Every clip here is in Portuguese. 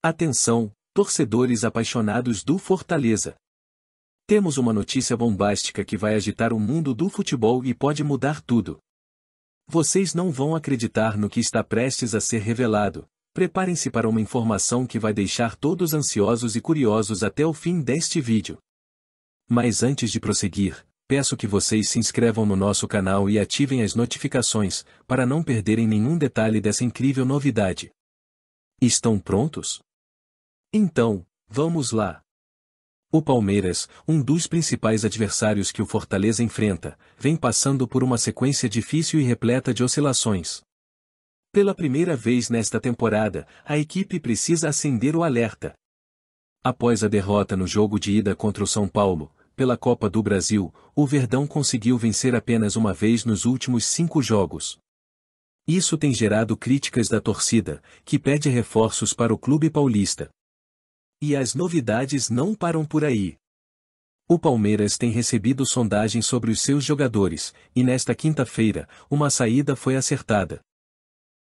Atenção, torcedores apaixonados do Fortaleza. Temos uma notícia bombástica que vai agitar o mundo do futebol e pode mudar tudo. Vocês não vão acreditar no que está prestes a ser revelado. Preparem-se para uma informação que vai deixar todos ansiosos e curiosos até o fim deste vídeo. Mas antes de prosseguir, peço que vocês se inscrevam no nosso canal e ativem as notificações, para não perderem nenhum detalhe dessa incrível novidade. Estão prontos? Então, vamos lá. O Palmeiras, um dos principais adversários que o Fortaleza enfrenta, vem passando por uma sequência difícil e repleta de oscilações. Pela primeira vez nesta temporada, a equipe precisa acender o alerta. Após a derrota no jogo de ida contra o São Paulo, pela Copa do Brasil, o Verdão conseguiu vencer apenas uma vez nos últimos cinco jogos. Isso tem gerado críticas da torcida, que pede reforços para o clube paulista. E as novidades não param por aí. O Palmeiras tem recebido sondagens sobre os seus jogadores, e nesta quinta-feira, uma saída foi acertada.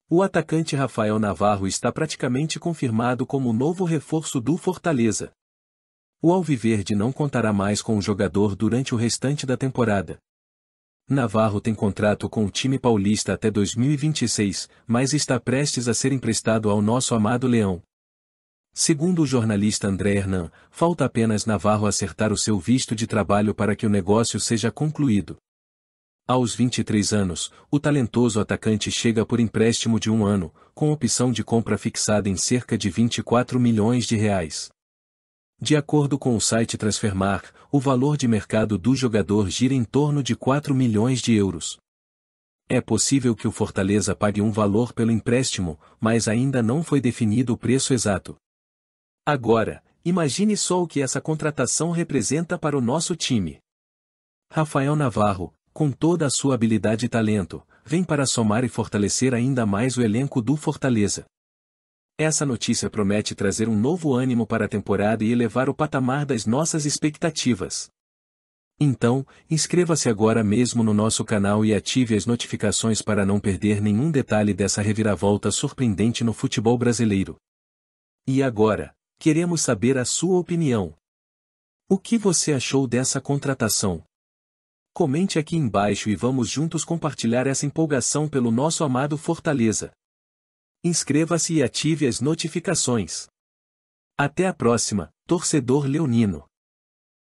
O atacante Rafael Navarro está praticamente confirmado como novo reforço do Fortaleza. O Alviverde não contará mais com o jogador durante o restante da temporada. Navarro tem contrato com o time paulista até 2026, mas está prestes a ser emprestado ao nosso amado Leão, Segundo o jornalista André Hernan, falta apenas Navarro acertar o seu visto de trabalho para que o negócio seja concluído. Aos 23 anos, o talentoso atacante chega por empréstimo de um ano, com opção de compra fixada em cerca de 24 milhões de reais. De acordo com o site Transfermarkt, o valor de mercado do jogador gira em torno de 4 milhões de euros. É possível que o Fortaleza pague um valor pelo empréstimo, mas ainda não foi definido o preço exato. Agora, imagine só o que essa contratação representa para o nosso time. Rafael Navarro, com toda a sua habilidade e talento, vem para somar e fortalecer ainda mais o elenco do Fortaleza. Essa notícia promete trazer um novo ânimo para a temporada e elevar o patamar das nossas expectativas. Então, inscreva-se agora mesmo no nosso canal e ative as notificações para não perder nenhum detalhe dessa reviravolta surpreendente no futebol brasileiro. E agora, Queremos saber a sua opinião. O que você achou dessa contratação? Comente aqui embaixo e vamos juntos compartilhar essa empolgação pelo nosso amado Fortaleza. Inscreva-se e ative as notificações. Até a próxima, torcedor leonino.